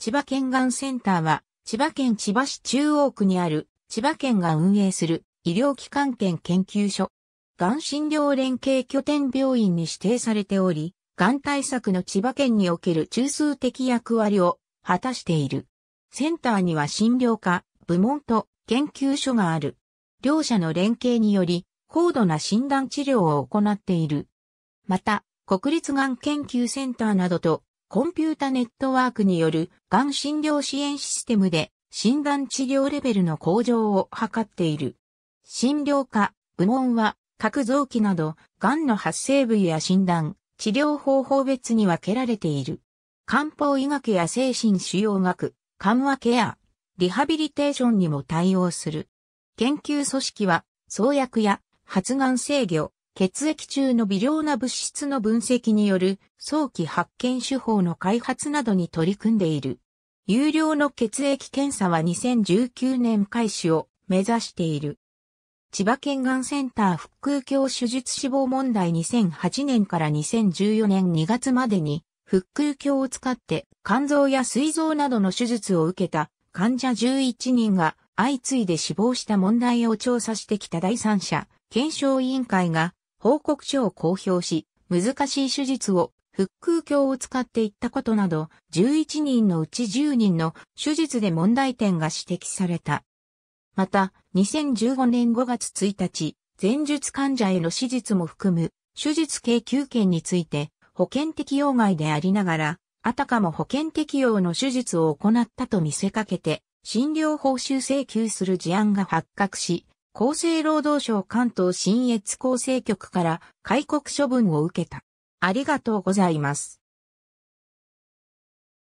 千葉県がんセンターは、千葉県千葉市中央区にある、千葉県が運営する医療機関圏研究所。がん診療連携拠点病院に指定されており、がん対策の千葉県における中枢的役割を果たしている。センターには診療科、部門と研究所がある。両者の連携により、高度な診断治療を行っている。また、国立がん研究センターなどとコンピュータネットワークによるがん診療支援システムで診断治療レベルの向上を図っている。診療科部門は各臓器など、がんの発生部位や診断、治療方法別に分けられている。漢方医学や精神腫瘍学、緩和ケア、リハビリテーションにも対応する。研究組織は、創薬や発がん制御、血液中の微量な物質の分析による早期発見手法の開発などに取り組んでいる。有料の血液検査は2019年開始を目指している。千葉県がんセンター腹腔鏡手術死亡問題2008年から2014年2月までに腹腔鏡を使って肝臓や膵臓などの手術を受けた患者11人が相次いで死亡した問題を調査してきた第三者検証委員会が報告書を公表し、難しい手術を腹腔鏡を使っていったことなど、11人のうち10人の手術で問題点が指摘された。また、2015年5月1日、前述患者への手術も含む、手術計9件について、保険適用外でありながら、あたかも保険適用の手術を行ったと見せかけて、診療報酬請求する事案が発覚し、厚生労働省関東新越厚生局から戒告処分を受けた。ありがとうございます。